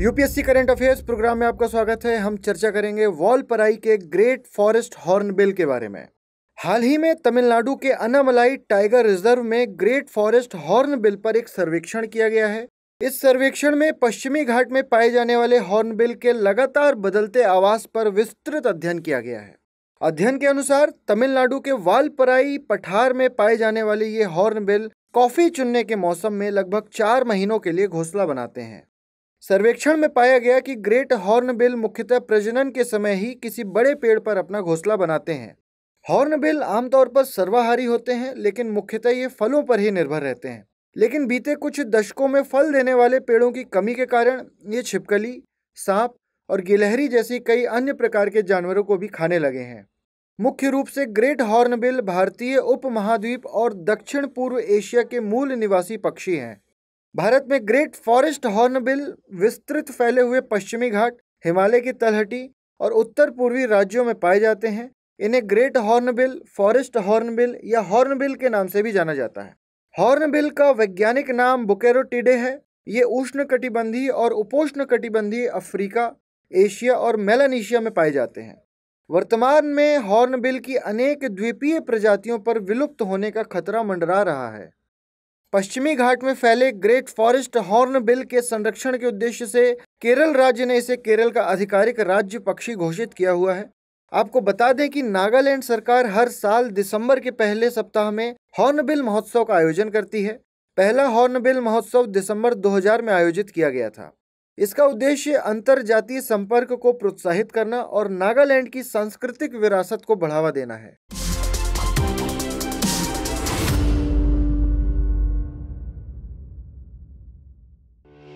UPSC current affairs programme में आपका स्वागत है हम चर्चा करेंगे वालपराई के ग्रेट फॉरेस्ट हॉर्नबिल के बारे में हाल ही में तमिलनाडु के अनामलाई टाइगर रिजर्व में ग्रेट फॉरेस्ट हॉर्नबिल पर एक सर्वेक्षण किया गया है इस सर्वेक्षण में पश्चिमी घाट में पाए जाने वाले हॉर्नबिल के लगातार बदलते आवास पर विस्तृत अध्ययन किया गया है अध्ययन के अनुसार तमिलनाडु के वालपराई पठार में पाए जाने वाले ये हॉर्नबिल कॉफी चुनने के मौसम में लगभग चार महीनों के लिए घोंसला बनाते हैं सर्वेक्षण में पाया गया कि ग्रेट हॉर्नबिल मुख्यतः प्रजनन के समय ही किसी बड़े पेड़ पर अपना घोंसला बनाते हैं हॉर्नबिल आमतौर पर सर्वाहारी होते हैं लेकिन मुख्यतः ये फलों पर ही निर्भर रहते हैं लेकिन बीते कुछ दशकों में फल देने वाले पेड़ों की कमी के कारण ये छिपकली सांप और गिलहरी जैसी कई अन्य प्रकार के जानवरों को भी खाने लगे हैं मुख्य रूप से ग्रेट हॉर्नबिल भारतीय उपमहाद्वीप और दक्षिण पूर्व एशिया के मूल निवासी पक्षी हैं भारत में ग्रेट फॉरेस्ट हॉर्नबिल विस्तृत फैले हुए पश्चिमी घाट हिमालय की तलहटी और उत्तर पूर्वी राज्यों में पाए जाते हैं इन्हें ग्रेट हॉर्नबिल फॉरेस्ट हॉर्नबिल या हॉर्नबिल के नाम से भी जाना जाता है हॉर्नबिल का वैज्ञानिक नाम बुकेरोटिडे है ये उष्ण कटिबंधी और उपोष्ण कटिबंधीय अफ्रीका एशिया और मेलानीशिया में पाए जाते हैं वर्तमान में हॉर्नबिल की अनेक द्वीपीय प्रजातियों पर विलुप्त होने का खतरा मंडरा रहा है पश्चिमी घाट में फैले ग्रेट फॉरेस्ट हॉर्न बिल के संरक्षण के उद्देश्य से केरल राज्य ने इसे केरल का आधिकारिक राज्य पक्षी घोषित किया हुआ है आपको बता दें कि नागालैंड सरकार हर साल दिसंबर के पहले सप्ताह में हॉर्नबिल महोत्सव का आयोजन करती है पहला हॉर्नबिल महोत्सव दिसंबर 2000 में आयोजित किया गया था इसका उद्देश्य अंतर जातीय संपर्क को प्रोत्साहित करना और नागालैंड की सांस्कृतिक विरासत को बढ़ावा देना है